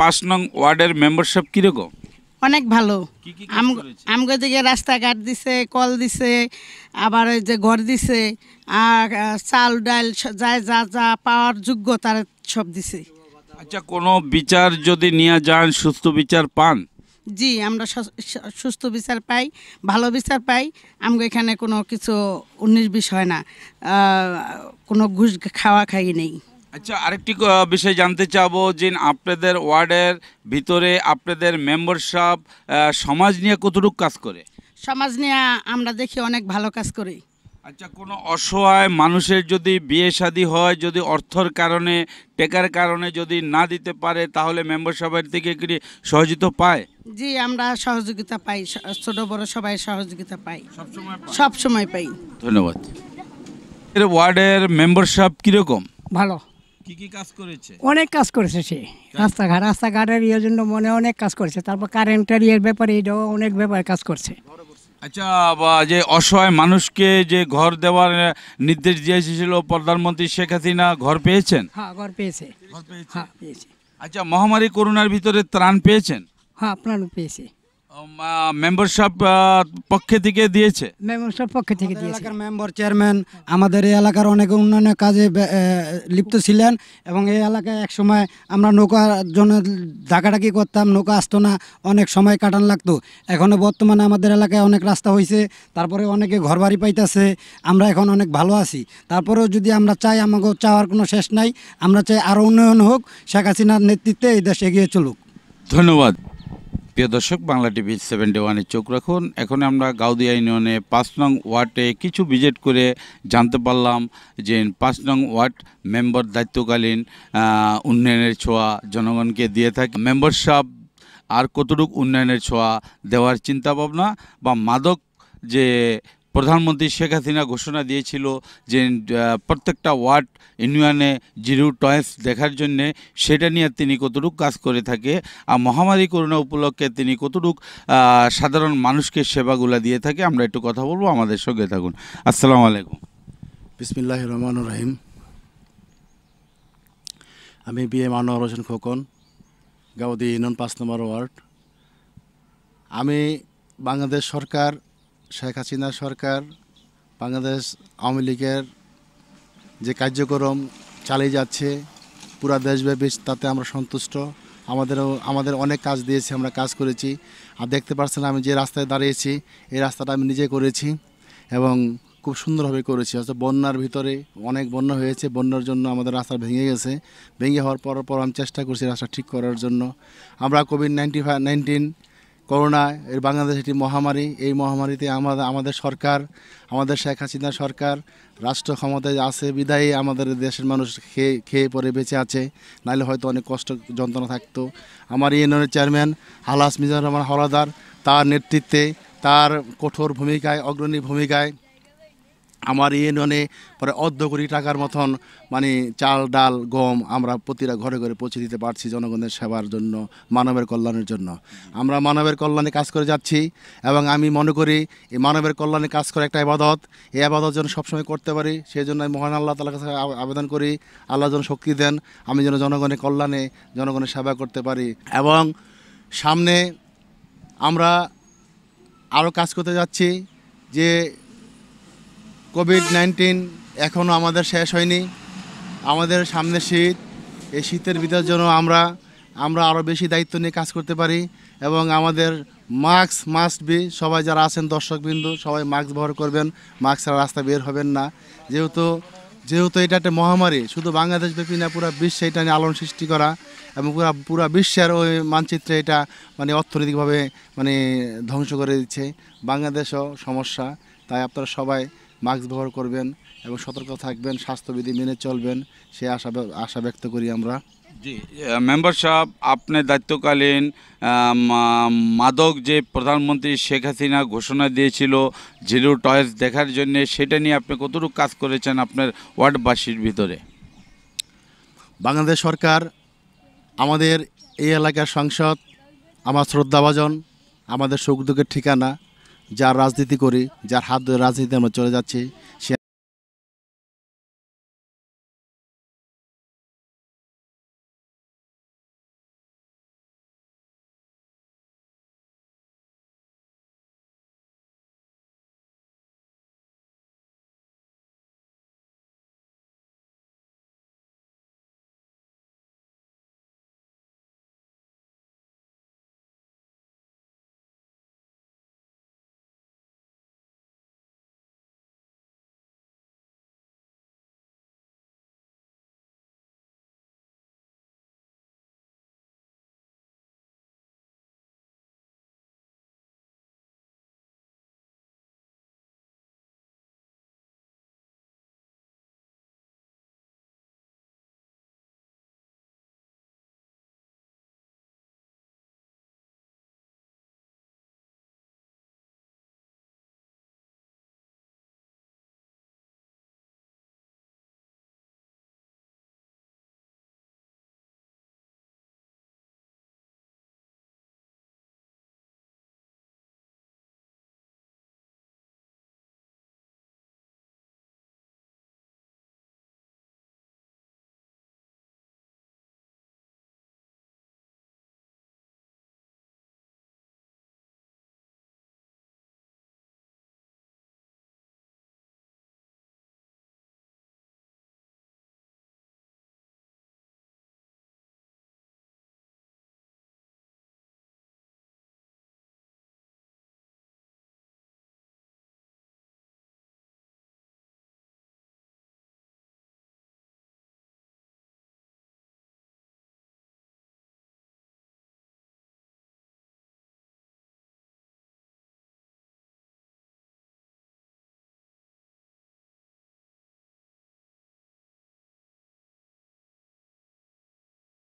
পাঁচ নং ওয়ার্ডের মেম্বারশিপ কীরকম অনেক ভালো আমগো দিকে রাস্তাঘাট দিছে কল দিছে আবার ওই যে ঘর দিছে আর চাল ডাল যায় যা যা পাওয়ার যোগ্য তার সব দিছে আচ্ছা কোনো বিচার যদি নিয়ে যান সুস্থ বিচার পান জি আমরা সুস্থ বিচার পাই ভালো বিচার পাই আমগো এখানে কোনো কিছু উনিশ বিষ হয় না কোনো ঘুষ খাওয়া খাই নেই আচ্ছা আরেকটি বিষয় জানতে চাবো যে আপনাদের ওয়ার্ডের ভিতরে আপনাদের মেম্বারশিপ সমাজ নিয়ে কতটুকু কাজ করে সমাজ নিয়ে আমরা দেখি অনেক ভালো কাজ করি আচ্ছা কোনো অসহায় মানুষের যদি বিয়ে শাদি হয় যদি অর্থর কারণে টেকার কারণে যদি না দিতে পারে তাহলে মেম্বারশিপের থেকে কি সহযোগিতা পায় জি আমরা সহযোগিতা পাই ছোট বড় সবাই সহযোগিতা পাই সব সময় পাই ধন্যবাদ এর ওয়ার্ডের মেম্বারশিপ কীরকম ভালো কি কি কাজ করেছে অনেক কাজ করেছে সে রাস্তাঘাট রাস্তাঘাটের ইয়ের জন্য মনে অনেক কাজ করেছে তারপর কারেন্টের ইয়ের ব্যাপারে এটাও অনেক ব্যাপারে কাজ করছে আচ্ছা যে অসহায় মানুষকে যে ঘর দেওয়ার নির্দেশ দিয়েছিল প্রধানমন্ত্রী শেখ হাসিনা ঘর পেয়েছেন হ্যাঁ ঘর পেয়েছে হ্যাঁ, আচ্ছা মহামারী করোনার ভিতরে ত্রাণ পেয়েছেন হ্যাঁ প্রাণ পেয়েছে মেম্বারশিপ পক্ষে থেকে দিয়েছে মেম্বারশিপ পক্ষে থেকে দিয়েছে এলাকার মেম্বার চেয়ারম্যান আমাদের এই এলাকার অনেক উন্নয়নের কাজে লিপ্ত ছিলেন এবং এই এলাকায় এক সময় আমরা নৌকার জন্য ডাকাডাকি করতাম নৌকা আসতো না অনেক সময় কাটান লাগতো এখনও বর্তমানে আমাদের এলাকায় অনেক রাস্তা হয়েছে তারপরে অনেকে ঘরবাড়ি পাইতেছে আমরা এখন অনেক ভালো আছি তারপরেও যদি আমরা চাই আমাকে চাওয়ার কোনো শেষ নাই আমরা চাই আরও উন্নয়ন হোক শেখ হাসিনার নেতৃত্বে এই দেশ এগিয়ে চলুক ধন্যবাদ প্রিয় দর্শক বাংলা টিভি সেভেন্টি ওয়ানে চোখ রাখুন এখন আমরা গাউদিয়া ইউনিয়নে পাঁচ নং ওয়ার্ডে কিছু ভিজিট করে জানতে পারলাম যে পাঁচ নং ওয়ার্ড মেম্বার দায়িত্বকালীন উন্নয়নের ছোঁয়া জনগণকে দিয়ে থাকে মেম্বারশাপ আর কতটুকু উন্নয়নের ছোঁয়া দেওয়ার চিন্তাভাবনা বা মাদক যে প্রধানমন্ত্রী শেখ হাসিনা ঘোষণা দিয়েছিল যে প্রত্যেকটা ওয়ার্ড ইউনিয়নে জিরো টয়েস দেখার জন্যে সেটা নিয়ে তিনি কতটুক কাজ করে থাকে আর মহামারী করোনা উপলক্ষে তিনি কতটুক সাধারণ মানুষকে সেবাগুলা দিয়ে থাকে আমরা একটু কথা বলবো আমাদের সঙ্গে থাকুন আসসালামু আলাইকুম বিসমিল্লাহ রহমান রাহিম আমি B M Anwar Hossain Khokon Gaudi union পাঁচ নম্বর ওয়ার্ড আমি বাংলাদেশ সরকার শেখ হাসিনা সরকার বাংলাদেশ আওয়ামী লীগের যে কার্যক্রম চালিয়ে যাচ্ছে পুরো দেশব্যাপী তাতে আমরা সন্তুষ্ট আমাদেরও আমাদের অনেক কাজ দিয়েছে আমরা কাজ করেছি আর দেখতে পাচ্ছেন আমি যে রাস্তায় দাঁড়িয়েছি এই রাস্তাটা আমি নিজে করেছি এবং খুব সুন্দরভাবে করেছি অর্থাৎ আচ্ছা, বন্যার ভিতরে অনেক বন্যা হয়েছে বন্যার জন্য আমাদের রাস্তা ভেঙে গেছে ভেঙে হওয়ার পর পর আমি চেষ্টা করছি রাস্তা ঠিক করার জন্য আমরা কোভিড নাইনটি নাইনটিন করোনা এর বাংলাদেশ একটি মহামারী এই মহামারীতে আমাদের আমাদের সরকার আমাদের শেখ হাসিনা সরকার রাষ্ট্র ক্ষমতায় আছে বিদায়ী আমাদের দেশের মানুষ খেয়ে খেয়ে পরে বেঁচে আছে নাহলে হয়তো অনেক কষ্ট যন্ত্রণা থাকতো আমার ইউনিয়নের চেয়ারম্যান হালাস মিজানুর রহমান হলাদার তার নেতৃত্বে তার কঠোর ভূমিকায় অগ্রণী ভূমিকায় আমার ইউনিয়নে পরে অর্ধ কোটি টাকার মতন মানে চাল ডাল গম আমরা প্রতিটা ঘরে ঘরে পৌঁছে দিতে পারছি জনগণের সেবার জন্য মানবের কল্যাণের জন্য আমরা মানবের কল্যাণে কাজ করে যাচ্ছি এবং আমি মনে করি এই মানবের কল্যাণে কাজ করা একটা আবাদত এই আবাদত যেন সবসময় করতে পারি সেই জন্য আমি মহান আল্লাহ তালার কাছে আবেদন করি আল্লাহ যেন শক্তি দেন আমি যেন জনগণের কল্যাণে জনগণের সেবা করতে পারি এবং সামনে আমরা আরও কাজ করতে যাচ্ছি যে কোভিড নাইন্টিন এখনও আমাদের শেষ হয়নি আমাদের সামনে শীত এই শীতের ভিতর জন্য আমরা আমরা আরও বেশি দায়িত্ব নিয়ে কাজ করতে পারি এবং আমাদের মাস্ক মাস্ট বি সবাই যারা আছেন দর্শকবৃন্দু সবাই মাস্ক ব্যবহার করবেন মাস্ক ছাড়া রাস্তা বের হবেন না যেহেতু যেহেতু এটা একটা মহামারী শুধু বাংলাদেশ ব্যাপী না পুরো বিশ্বে এটা নিয়ে আলোড়ন সৃষ্টি করা এবং পুরা পুরো বিশ্বের ওই মানচিত্রে এটা মানে অর্থনৈতিকভাবে মানে ধ্বংস করে দিচ্ছে বাংলাদেশও সমস্যা তাই আপনারা সবাই মাস্ক ব্যবহার করবেন এবং সতর্ক থাকবেন স্বাস্থ্যবিধি মেনে চলবেন সে আশা আশা ব্যক্ত করি আমরা জি মেম্বার সাহেব আপনি দায়িত্বকালীন মাদক যে প্রধানমন্ত্রী শেখ হাসিনা ঘোষণা দিয়েছিল জিরো টয়েস দেখার জন্য সেটা নিয়ে আপনি কতটুকু কাজ করেছেন আপনার ওয়ার্ডবাসীর ভিতরে বাংলাদেশ সরকার আমাদের এই এলাকার সংসদ আমার শ্রদ্ধাভাজন আমাদের সুখ দুঃখের ঠিকানা যার রাজনীতি করি যার হাত ধরে রাজনীতি আমরা চলে যাচ্ছি সে